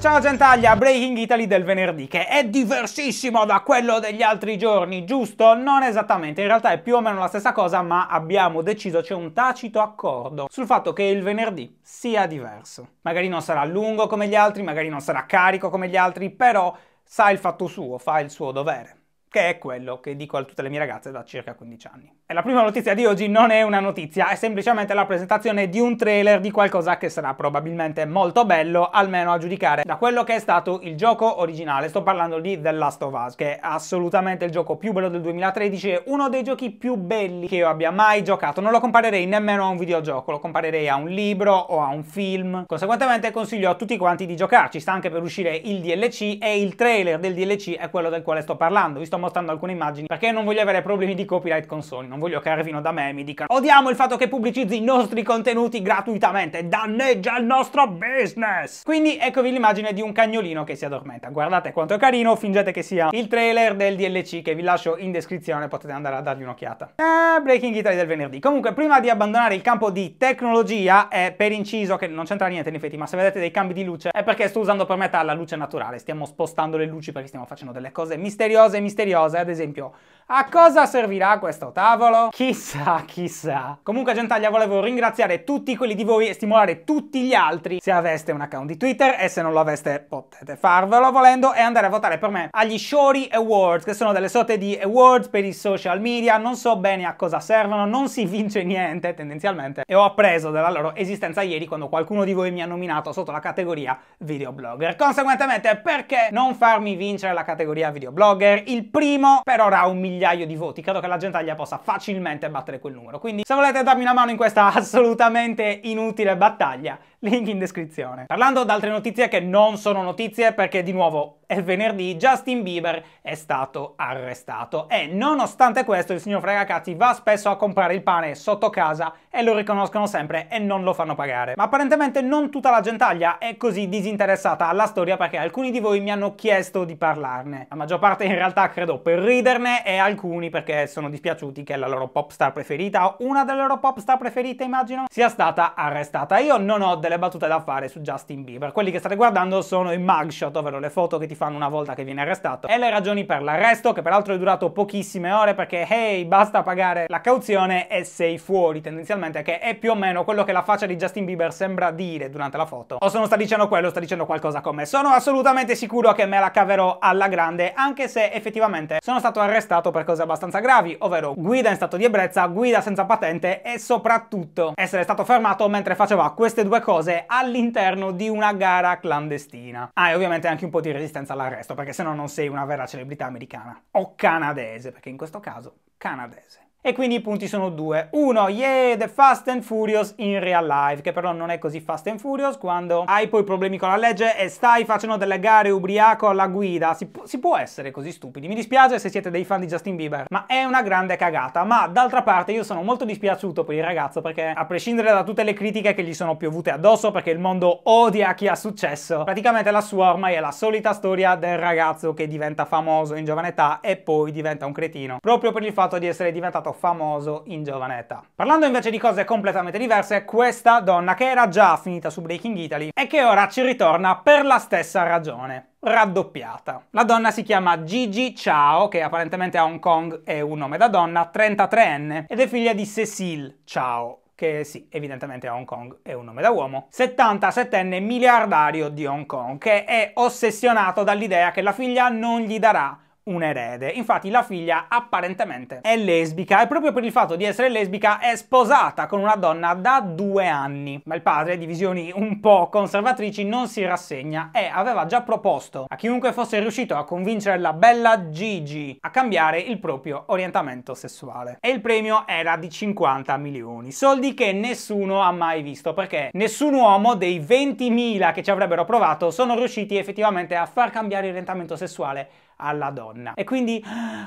Ciao Gentaglia, Breaking Italy del venerdì, che è diversissimo da quello degli altri giorni, giusto? Non esattamente, in realtà è più o meno la stessa cosa, ma abbiamo deciso, c'è un tacito accordo sul fatto che il venerdì sia diverso. Magari non sarà lungo come gli altri, magari non sarà carico come gli altri, però sa il fatto suo, fa il suo dovere che è quello che dico a tutte le mie ragazze da circa 15 anni. E la prima notizia di oggi non è una notizia, è semplicemente la presentazione di un trailer di qualcosa che sarà probabilmente molto bello, almeno a giudicare da quello che è stato il gioco originale. Sto parlando di The Last of Us, che è assolutamente il gioco più bello del 2013 e uno dei giochi più belli che io abbia mai giocato. Non lo comparerei nemmeno a un videogioco, lo comparerei a un libro o a un film. Conseguentemente consiglio a tutti quanti di giocarci, sta anche per uscire il DLC e il trailer del DLC è quello del quale sto parlando. Vi sto mostrando alcune immagini perché non voglio avere problemi di copyright con Sony, non voglio che arrivino da me e mi dicano odiamo il fatto che pubblicizzi i nostri contenuti gratuitamente, danneggia il nostro business! Quindi eccovi l'immagine di un cagnolino che si addormenta, guardate quanto è carino, fingete che sia il trailer del DLC che vi lascio in descrizione, potete andare a dargli un'occhiata. Eh, Breaking Italy del venerdì. Comunque prima di abbandonare il campo di tecnologia, è per inciso che non c'entra niente in effetti, ma se vedete dei cambi di luce è perché sto usando per metà la luce naturale, stiamo spostando le luci perché stiamo facendo delle cose misteriose e misteriose curiosa, ad esempio a cosa servirà questo tavolo? Chissà, chissà. Comunque, gentaglia, volevo ringraziare tutti quelli di voi e stimolare tutti gli altri se aveste un account di Twitter e se non lo aveste potete farvelo volendo e andare a votare per me agli Shory Awards, che sono delle sorte di awards per i social media. Non so bene a cosa servono, non si vince niente tendenzialmente e ho appreso della loro esistenza ieri quando qualcuno di voi mi ha nominato sotto la categoria videoblogger. Conseguentemente, perché non farmi vincere la categoria videoblogger? Il primo per ora ha un milione migliaio di voti, credo che la gente possa facilmente battere quel numero. Quindi se volete darmi una mano in questa assolutamente inutile battaglia, link in descrizione. Parlando ad altre notizie che non sono notizie perché di nuovo è venerdì, Justin Bieber è stato arrestato e nonostante questo il signor Fregacazzi va spesso a comprare il pane sotto casa e lo riconoscono sempre e non lo fanno pagare. Ma apparentemente non tutta la gentaglia è così disinteressata alla storia perché alcuni di voi mi hanno chiesto di parlarne. La maggior parte in realtà credo per riderne e alcuni perché sono dispiaciuti che la loro pop star preferita, una delle loro pop star preferite immagino, sia stata arrestata. Io non ho delle delle battute da fare su Justin Bieber. Quelli che state guardando sono i mugshot, ovvero le foto che ti fanno una volta che viene arrestato, e le ragioni per l'arresto, che peraltro è durato pochissime ore perché, hey, basta pagare la cauzione e sei fuori, tendenzialmente, che è più o meno quello che la faccia di Justin Bieber sembra dire durante la foto. O se non sta dicendo quello, sta dicendo qualcosa come sono assolutamente sicuro che me la caverò alla grande, anche se effettivamente sono stato arrestato per cose abbastanza gravi, ovvero guida in stato di ebbrezza, guida senza patente e soprattutto essere stato fermato mentre faceva queste due cose cose all'interno di una gara clandestina. Ah, e ovviamente anche un po' di resistenza all'arresto, perché se no non sei una vera celebrità americana o canadese, perché in questo caso canadese e quindi i punti sono due. Uno, yeah, The Fast and Furious in real life, che però non è così Fast and Furious quando hai poi problemi con la legge e stai facendo delle gare ubriaco alla guida. Si, si può essere così stupidi. Mi dispiace se siete dei fan di Justin Bieber, ma è una grande cagata. Ma d'altra parte io sono molto dispiaciuto per il ragazzo perché a prescindere da tutte le critiche che gli sono piovute addosso perché il mondo odia chi ha successo, praticamente la sua ormai è la solita storia del ragazzo che diventa famoso in giovane età e poi diventa un cretino, proprio per il fatto di essere diventato famoso in giovane età. Parlando invece di cose completamente diverse, questa donna che era già finita su Breaking Italy e che ora ci ritorna per la stessa ragione raddoppiata. La donna si chiama Gigi Chao, che apparentemente a Hong Kong è un nome da donna, 33enne, ed è figlia di Cecil Chao, che sì, evidentemente a Hong Kong è un nome da uomo, 77enne miliardario di Hong Kong, che è ossessionato dall'idea che la figlia non gli darà un erede. Infatti la figlia apparentemente è lesbica e proprio per il fatto di essere lesbica è sposata con una donna da due anni. Ma il padre, di visioni un po' conservatrici, non si rassegna e aveva già proposto a chiunque fosse riuscito a convincere la bella Gigi a cambiare il proprio orientamento sessuale. E il premio era di 50 milioni, soldi che nessuno ha mai visto perché nessun uomo dei 20.000 che ci avrebbero provato sono riusciti effettivamente a far cambiare orientamento sessuale alla donna. E quindi,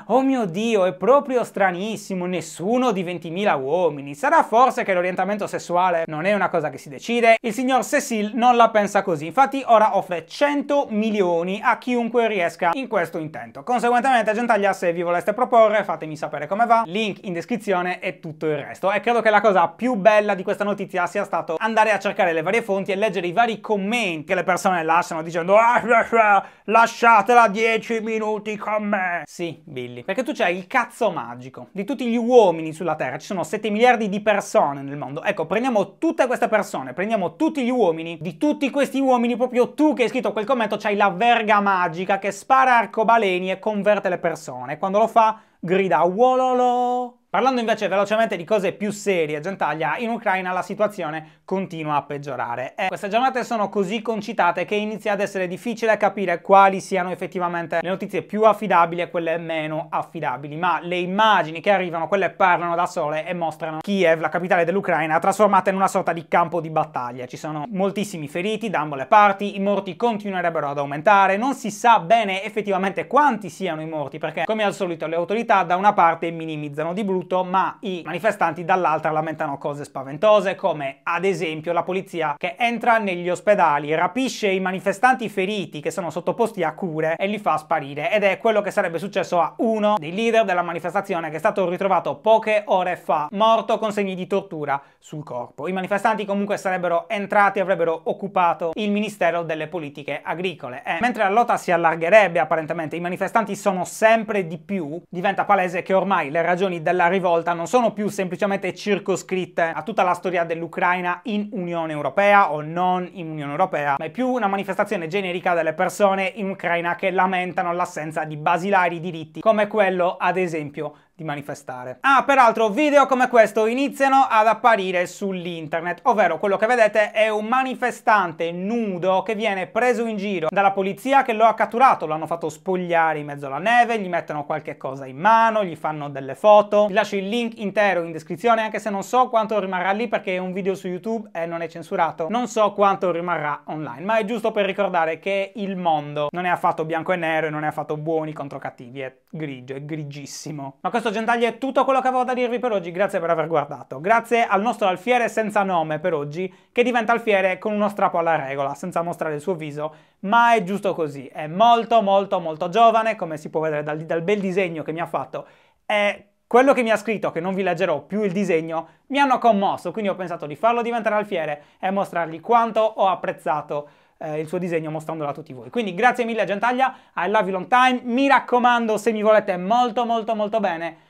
oh mio Dio, è proprio stranissimo, nessuno di 20.000 uomini. Sarà forse che l'orientamento sessuale non è una cosa che si decide? Il signor Cecil non la pensa così, infatti ora offre 100 milioni a chiunque riesca in questo intento. Conseguentemente, Gentaglia, se vi voleste proporre, fatemi sapere come va, link in descrizione e tutto il resto. E credo che la cosa più bella di questa notizia sia stato andare a cercare le varie fonti e leggere i vari commenti che le persone lasciano dicendo ah, ah, ah lasciatela 10 minuti minuti con me. Sì, Billy, perché tu c'hai il cazzo magico. Di tutti gli uomini sulla Terra, ci sono 7 miliardi di persone nel mondo. Ecco, prendiamo tutte queste persone, prendiamo tutti gli uomini. Di tutti questi uomini, proprio tu che hai scritto quel commento, c'hai la verga magica che spara arcobaleni e converte le persone. Quando lo fa, grida uololo. Parlando invece velocemente di cose più serie, Gentaglia, in Ucraina la situazione continua a peggiorare e eh, queste giornate sono così concitate che inizia ad essere difficile capire quali siano effettivamente le notizie più affidabili e quelle meno affidabili, ma le immagini che arrivano, quelle parlano da sole e mostrano Kiev, la capitale dell'Ucraina, trasformata in una sorta di campo di battaglia. Ci sono moltissimi feriti da ambo le parti, i morti continuerebbero ad aumentare, non si sa bene effettivamente quanti siano i morti perché come al solito le autorità da una parte minimizzano di brutto voluto, ma i manifestanti dall'altra lamentano cose spaventose, come ad esempio la polizia che entra negli ospedali, rapisce i manifestanti feriti che sono sottoposti a cure e li fa sparire. Ed è quello che sarebbe successo a uno dei leader della manifestazione che è stato ritrovato poche ore fa, morto con segni di tortura sul corpo. I manifestanti comunque sarebbero entrati e avrebbero occupato il Ministero delle Politiche Agricole. E mentre la lotta si allargherebbe apparentemente, i manifestanti sono sempre di più, diventa palese che ormai le ragioni della rivolta non sono più semplicemente circoscritte a tutta la storia dell'Ucraina in Unione Europea o non in Unione Europea, ma è più una manifestazione generica delle persone in Ucraina che lamentano l'assenza di basilari diritti come quello ad esempio di manifestare. Ah, peraltro video come questo iniziano ad apparire sull'internet, ovvero quello che vedete è un manifestante nudo che viene preso in giro dalla polizia che lo ha catturato, lo hanno fatto spogliare in mezzo alla neve, gli mettono qualche cosa in mano, gli fanno delle foto. Vi lascio il link intero in descrizione anche se non so quanto rimarrà lì perché è un video su YouTube e non è censurato. Non so quanto rimarrà online, ma è giusto per ricordare che il mondo non è affatto bianco e nero e non è affatto buoni contro cattivi, è grigio, è grigissimo. Ma questo nostro gentaglia è tutto quello che avevo da dirvi per oggi, grazie per aver guardato. Grazie al nostro alfiere senza nome per oggi, che diventa alfiere con uno strappo alla regola, senza mostrare il suo viso, ma è giusto così. È molto molto molto giovane, come si può vedere dal, dal bel disegno che mi ha fatto. È quello che mi ha scritto, che non vi leggerò più il disegno, mi hanno commosso, quindi ho pensato di farlo diventare alfiere e mostrargli quanto ho apprezzato eh, il suo disegno mostrandolo a tutti voi. Quindi grazie mille Gentaglia, I love you long time, mi raccomando se mi volete molto molto molto bene,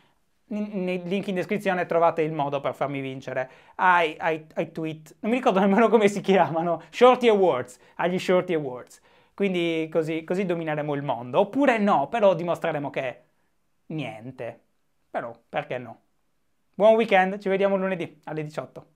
nei link in descrizione trovate il modo per farmi vincere ai, ai, ai tweet, non mi ricordo nemmeno come si chiamano, Shorty Awards, agli Shorty Awards. Quindi così, così domineremo il mondo, oppure no, però dimostreremo che niente. Però perché no? Buon weekend, ci vediamo lunedì alle 18.